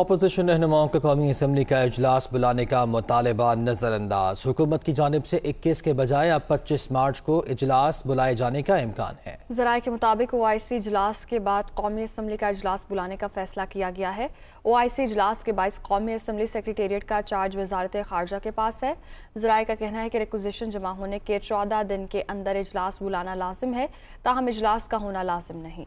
opposition रहनुमाओं का कौमी assembly का अजलास बुलाने का मुतालबा नज़रअंदाज हुकूमत की जानब से इक्कीस के बजाय अब पच्चीस मार्च को अजलास बुलाए जाने का इम्कान है जराये के मुताबिक ओ आई सी इजलास के बाद कौमी असम्बली का अजलास बुलाने का फैसला किया गया है ओ आई सी इजलास के बाईस कौमी असम्बली सेक्रटेरियट का चार्ज वजारत खारजा के पास है जराये का कहना है कि रिकोजिशन जमा होने के चौदह दिन के अंदर इजलास बुलाना लाजिम है ताहम इजलास का होना लाजिम नहीं